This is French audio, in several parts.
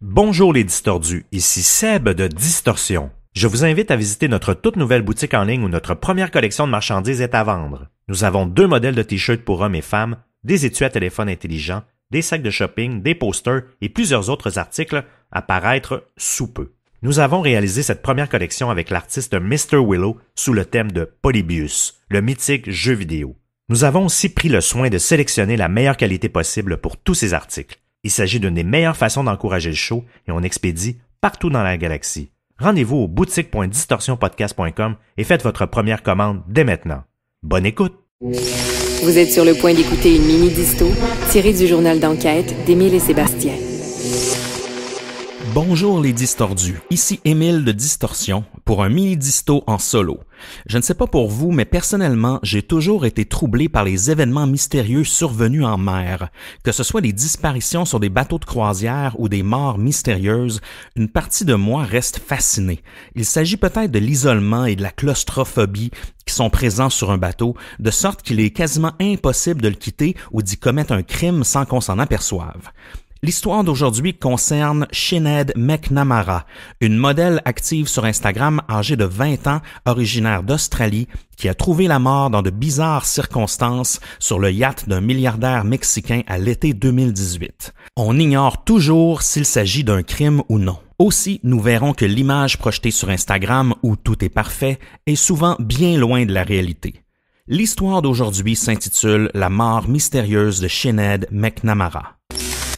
Bonjour les distordus, ici Seb de Distorsion. Je vous invite à visiter notre toute nouvelle boutique en ligne où notre première collection de marchandises est à vendre. Nous avons deux modèles de t-shirts pour hommes et femmes, des étuis à téléphone intelligents, des sacs de shopping, des posters et plusieurs autres articles à paraître sous peu. Nous avons réalisé cette première collection avec l'artiste Mr. Willow sous le thème de Polybius, le mythique jeu vidéo. Nous avons aussi pris le soin de sélectionner la meilleure qualité possible pour tous ces articles. Il s'agit d'une des meilleures façons d'encourager le show et on expédie partout dans la galaxie. Rendez-vous au boutique.distorsionpodcast.com et faites votre première commande dès maintenant. Bonne écoute! Vous êtes sur le point d'écouter une mini-disto tirée du journal d'enquête d'Émile et Sébastien. Bonjour les distordus, ici Émile de Distorsion, pour un mini-disto en solo. Je ne sais pas pour vous, mais personnellement, j'ai toujours été troublé par les événements mystérieux survenus en mer. Que ce soit des disparitions sur des bateaux de croisière ou des morts mystérieuses, une partie de moi reste fascinée. Il s'agit peut-être de l'isolement et de la claustrophobie qui sont présents sur un bateau, de sorte qu'il est quasiment impossible de le quitter ou d'y commettre un crime sans qu'on s'en aperçoive. L'histoire d'aujourd'hui concerne Sinead McNamara, une modèle active sur Instagram âgée de 20 ans, originaire d'Australie, qui a trouvé la mort dans de bizarres circonstances sur le yacht d'un milliardaire mexicain à l'été 2018. On ignore toujours s'il s'agit d'un crime ou non. Aussi, nous verrons que l'image projetée sur Instagram où tout est parfait est souvent bien loin de la réalité. L'histoire d'aujourd'hui s'intitule La mort mystérieuse de Sinead McNamara.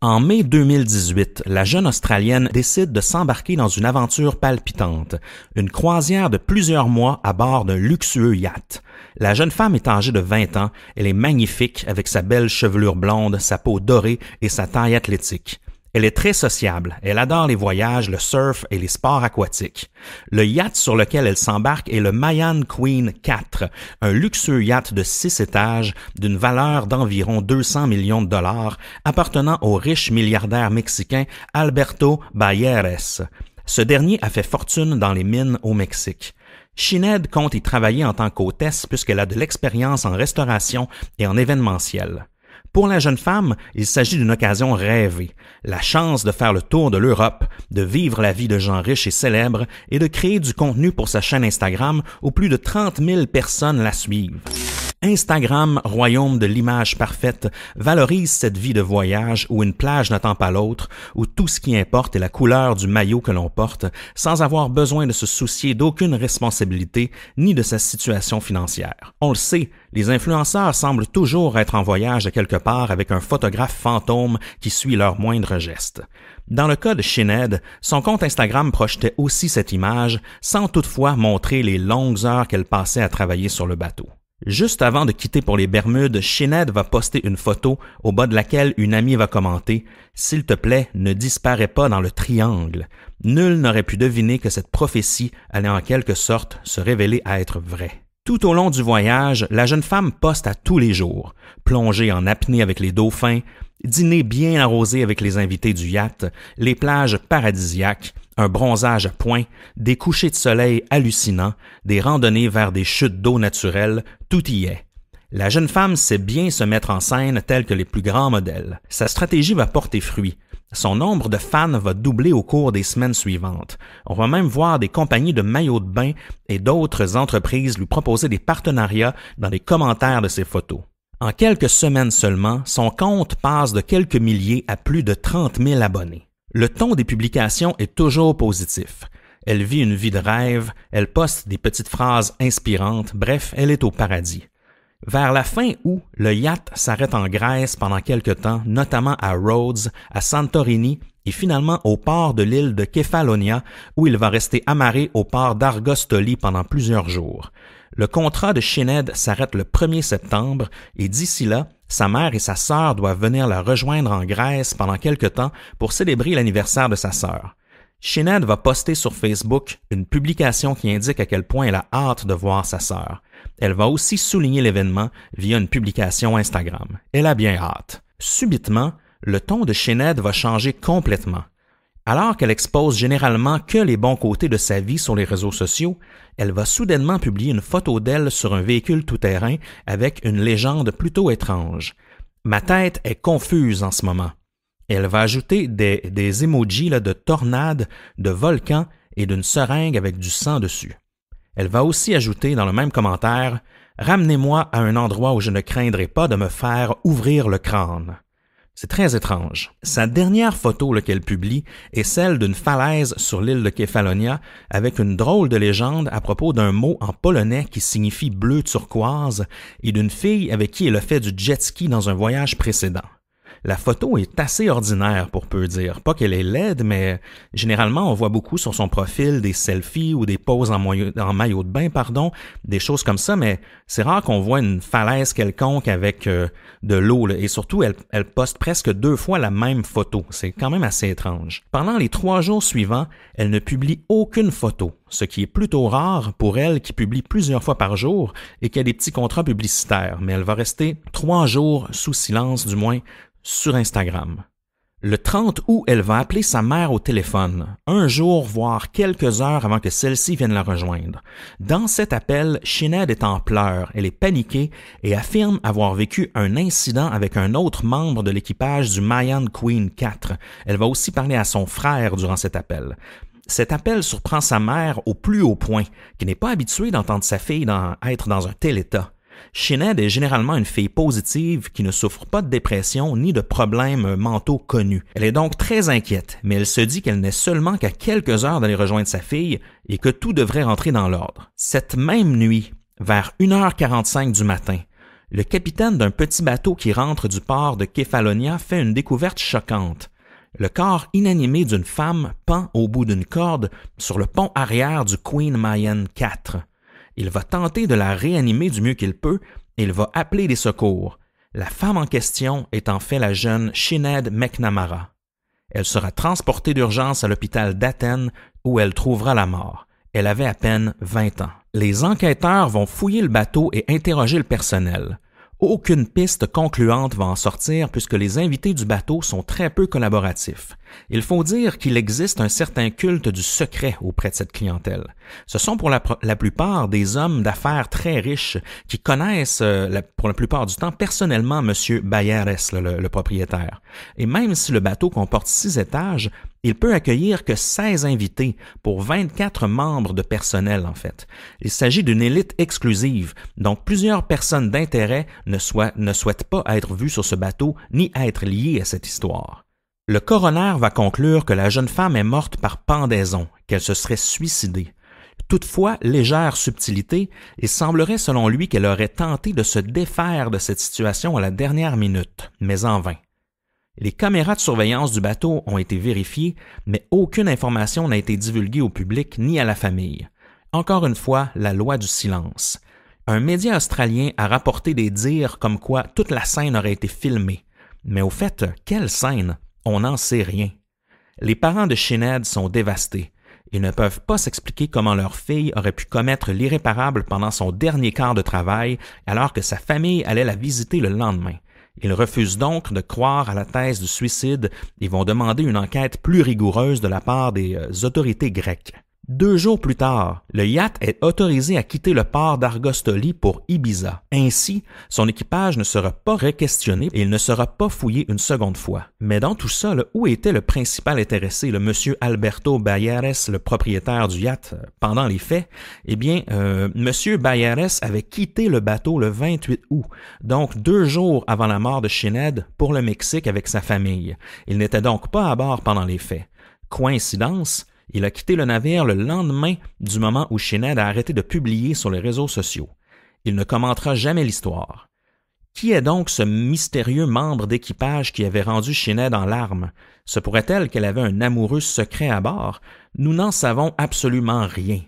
En mai 2018, la jeune Australienne décide de s'embarquer dans une aventure palpitante, une croisière de plusieurs mois à bord d'un luxueux yacht. La jeune femme est âgée de 20 ans, elle est magnifique avec sa belle chevelure blonde, sa peau dorée et sa taille athlétique. Elle est très sociable, elle adore les voyages, le surf et les sports aquatiques. Le yacht sur lequel elle s'embarque est le Mayan Queen 4, un luxueux yacht de six étages d'une valeur d'environ 200 millions de dollars appartenant au riche milliardaire mexicain Alberto Bayeres. Ce dernier a fait fortune dans les mines au Mexique. Shined compte y travailler en tant qu'hôtesse puisqu'elle a de l'expérience en restauration et en événementiel. Pour la jeune femme, il s'agit d'une occasion rêvée, la chance de faire le tour de l'Europe, de vivre la vie de gens riches et célèbres et de créer du contenu pour sa chaîne Instagram où plus de 30 000 personnes la suivent. Instagram, royaume de l'image parfaite, valorise cette vie de voyage où une plage n'attend pas l'autre, où tout ce qui importe est la couleur du maillot que l'on porte, sans avoir besoin de se soucier d'aucune responsabilité ni de sa situation financière. On le sait, les influenceurs semblent toujours être en voyage à quelque part avec un photographe fantôme qui suit leurs moindres gestes. Dans le cas de Shined, son compte Instagram projetait aussi cette image, sans toutefois montrer les longues heures qu'elle passait à travailler sur le bateau. Juste avant de quitter pour les Bermudes, Shined va poster une photo au bas de laquelle une amie va commenter S'il te plaît, ne disparais pas dans le triangle. Nul n'aurait pu deviner que cette prophétie allait en quelque sorte se révéler à être vraie. Tout au long du voyage, la jeune femme poste à tous les jours, plongée en apnée avec les dauphins, dîner bien arrosé avec les invités du yacht, les plages paradisiaques, un bronzage à point, des couchers de soleil hallucinants, des randonnées vers des chutes d'eau naturelles, tout y est. La jeune femme sait bien se mettre en scène telle que les plus grands modèles. Sa stratégie va porter fruit. Son nombre de fans va doubler au cours des semaines suivantes. On va même voir des compagnies de maillots de bain et d'autres entreprises lui proposer des partenariats dans les commentaires de ses photos. En quelques semaines seulement, son compte passe de quelques milliers à plus de 30 000 abonnés. Le ton des publications est toujours positif. Elle vit une vie de rêve, elle poste des petites phrases inspirantes, bref, elle est au paradis. Vers la fin août, le yacht s'arrête en Grèce pendant quelque temps, notamment à Rhodes, à Santorini et finalement au port de l'île de Kefalonia où il va rester amarré au port d'Argostoli pendant plusieurs jours. Le contrat de Chinède s'arrête le 1er septembre et d'ici là, sa mère et sa sœur doivent venir la rejoindre en Grèce pendant quelque temps pour célébrer l'anniversaire de sa sœur. Shinad va poster sur Facebook une publication qui indique à quel point elle a hâte de voir sa sœur. Elle va aussi souligner l'événement via une publication Instagram. Elle a bien hâte. Subitement, le ton de Shinad va changer complètement. Alors qu'elle expose généralement que les bons côtés de sa vie sur les réseaux sociaux, elle va soudainement publier une photo d'elle sur un véhicule tout-terrain avec une légende plutôt étrange. Ma tête est confuse en ce moment. Elle va ajouter des, des emojis là, de tornades, de volcans et d'une seringue avec du sang dessus. Elle va aussi ajouter dans le même commentaire Ramenez-moi à un endroit où je ne craindrai pas de me faire ouvrir le crâne. C'est très étrange. Sa dernière photo qu'elle publie est celle d'une falaise sur l'île de Kefalonia avec une drôle de légende à propos d'un mot en polonais qui signifie bleu turquoise et d'une fille avec qui elle a fait du jet ski dans un voyage précédent la photo est assez ordinaire pour peu dire. Pas qu'elle est laide, mais généralement on voit beaucoup sur son profil des selfies ou des poses en, maillot de bain, pardon, des choses comme ça, mais c'est rare qu'on voit une falaise quelconque avec euh, de l'eau. Et surtout, elle poste presque deux fois la même photo. C'est quand même assez étrange. Pendant les trois jours suivants, elle ne publie aucune photo, ce qui est plutôt rare pour elle qui publie plusieurs fois par jour et qui a des petits contrats publicitaires, mais elle va rester trois jours sous silence du moins sur Instagram. Le 30 août, elle va appeler sa mère au téléphone, un jour, voire quelques heures avant que celle-ci vienne la rejoindre. Dans cet appel, Shined est en pleurs, elle est paniquée et affirme avoir vécu un incident avec un autre membre de l'équipage du Mayan Queen 4. Elle va aussi parler à son frère durant cet appel. Cet appel surprend sa mère au plus haut point, qui n'est pas habituée d'entendre sa fille être dans un tel état. Shined est généralement une fille positive qui ne souffre pas de dépression ni de problèmes mentaux connus. Elle est donc très inquiète, mais elle se dit qu'elle n'est seulement qu'à quelques heures d'aller rejoindre sa fille et que tout devrait rentrer dans l'ordre. Cette même nuit, vers 1h45 du matin, le capitaine d'un petit bateau qui rentre du port de Kefalonia fait une découverte choquante. Le corps inanimé d'une femme pend au bout d'une corde sur le pont arrière du Queen Mayenne 4. Il va tenter de la réanimer du mieux qu'il peut et il va appeler des secours. La femme en question est en fait la jeune Shined McNamara. Elle sera transportée d'urgence à l'hôpital d'Athènes où elle trouvera la mort. Elle avait à peine 20 ans. Les enquêteurs vont fouiller le bateau et interroger le personnel. Aucune piste concluante va en sortir puisque les invités du bateau sont très peu collaboratifs. Il faut dire qu'il existe un certain culte du secret auprès de cette clientèle. Ce sont pour la, plupart des hommes d'affaires très riches qui connaissent euh, pour la plupart du temps personnellement M. Bayares, le, propriétaire. Et même si le bateau comporte six étages, il peut accueillir que 16 invités pour 24 membres de personnel en fait. Il s'agit d'une élite exclusive, donc plusieurs personnes d'intérêt ne souhaitent pas être vues sur ce bateau ni être liées à cette histoire. Le coroner va conclure que la jeune femme est morte par pendaison, qu'elle se serait suicidée. Toutefois, légère subtilité, il semblerait selon lui qu'elle aurait tenté de se défaire de cette situation à la dernière minute, mais en vain. Les caméras de surveillance du bateau ont été vérifiées, mais aucune information n'a été divulguée au public ni à la famille. Encore une fois, la loi du silence. Un média australien a rapporté des dires comme quoi toute la scène aurait été filmée. Mais au fait, quelle scène on n'en sait rien. Les parents de Shined sont dévastés. Ils ne peuvent pas s'expliquer comment leur fille aurait pu commettre l'irréparable pendant son dernier quart de travail alors que sa famille allait la visiter le lendemain. Ils refusent donc de croire à la thèse du suicide et vont demander une enquête plus rigoureuse de la part des euh, autorités grecques. Deux jours plus tard, le yacht est autorisé à quitter le port d'Argostoli pour Ibiza. Ainsi, son équipage ne sera pas réquestionné et il ne sera pas fouillé une seconde fois. Mais dans tout ça, où était le principal intéressé, le monsieur Alberto Bayares, le propriétaire du yacht, euh, pendant les faits? Eh bien, euh, monsieur Bayares avait quitté le bateau le 28 août, donc deux jours avant la mort de Shened, pour le Mexique avec sa famille. Il n'était donc pas à bord pendant les faits. Coïncidence, il a quitté le navire le lendemain du moment où Shined a arrêté de publier sur les réseaux sociaux. Il ne commentera jamais l'histoire. Qui est donc ce mystérieux membre d'équipage qui avait rendu Shined en larmes? Se pourrait-elle qu'elle avait un amoureux secret à bord? Nous n'en savons absolument rien.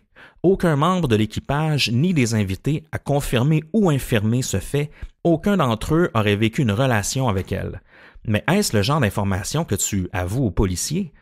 Aucun membre de l'équipage ni des invités a confirmé ou infirmé ce fait. Aucun d'entre eux aurait vécu une relation avec elle. Mais est-ce le genre d'information que tu avoues aux policiers?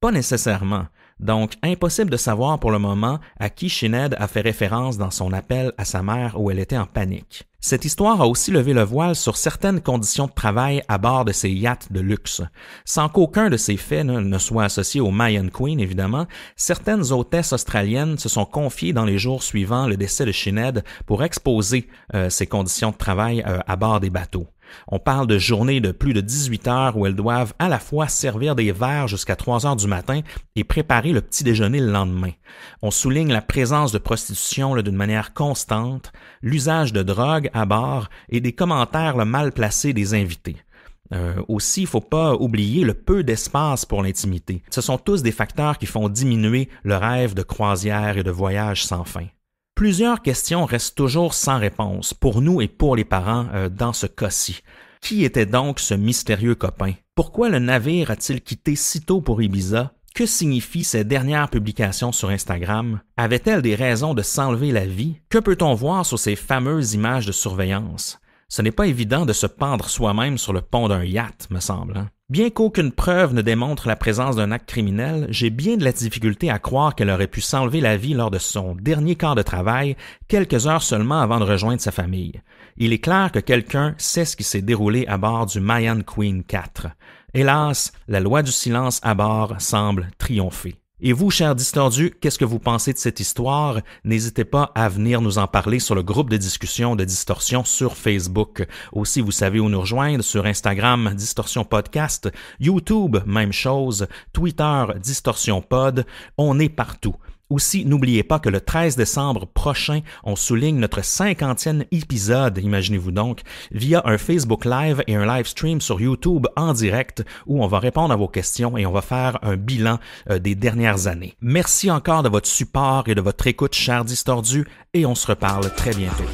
Pas nécessairement donc impossible de savoir pour le moment à qui Shined a fait référence dans son appel à sa mère où elle était en panique. Cette histoire a aussi levé le voile sur certaines conditions de travail à bord de ces yachts de luxe. Sans qu'aucun de ces faits ne soit associé au Mayan Queen, évidemment, certaines hôtesses australiennes se sont confiées dans les jours suivants le décès de Shined pour exposer ces euh, conditions de travail euh, à bord des bateaux. On parle de journées de plus de 18 heures où elles doivent à la fois servir des verres jusqu'à 3 heures du matin et préparer le petit déjeuner le lendemain. On souligne la présence de prostitution d'une manière constante, l'usage de drogue à bord et des commentaires mal placés des invités. Euh, aussi, il faut pas oublier le peu d'espace pour l'intimité. Ce sont tous des facteurs qui font diminuer le rêve de croisière et de voyage sans fin. Plusieurs questions restent toujours sans réponse pour nous et pour les parents euh, dans ce cas-ci. Qui était donc ce mystérieux copain? Pourquoi le navire a-t-il quitté si tôt pour Ibiza? Que signifient ces dernières publications sur Instagram? Avait-elle des raisons de s'enlever la vie? Que peut-on voir sur ces fameuses images de surveillance? Ce n'est pas évident de se pendre soi-même sur le pont d'un yacht, me semble. Hein. Bien qu'aucune preuve ne démontre la présence d'un acte criminel, j'ai bien de la difficulté à croire qu'elle aurait pu s'enlever la vie lors de son dernier quart de travail, quelques heures seulement avant de rejoindre sa famille. Il est clair que quelqu'un sait ce qui s'est déroulé à bord du Mayan Queen 4. Hélas, la loi du silence à bord semble triompher. Et vous, chers distordus, qu'est-ce que vous pensez de cette histoire? N'hésitez pas à venir nous en parler sur le groupe de discussion de Distorsion sur Facebook. Aussi, vous savez où nous rejoindre sur Instagram, Distorsion Podcast, YouTube, même chose, Twitter, Distorsion Pod. On est partout. Aussi, n'oubliez pas que le 13 décembre prochain, on souligne notre cinquantième épisode, imaginez-vous donc, via un Facebook Live et un live stream sur YouTube en direct où on va répondre à vos questions et on va faire un bilan euh, des dernières années. Merci encore de votre support et de votre écoute, chers distordus, et on se reparle très bientôt.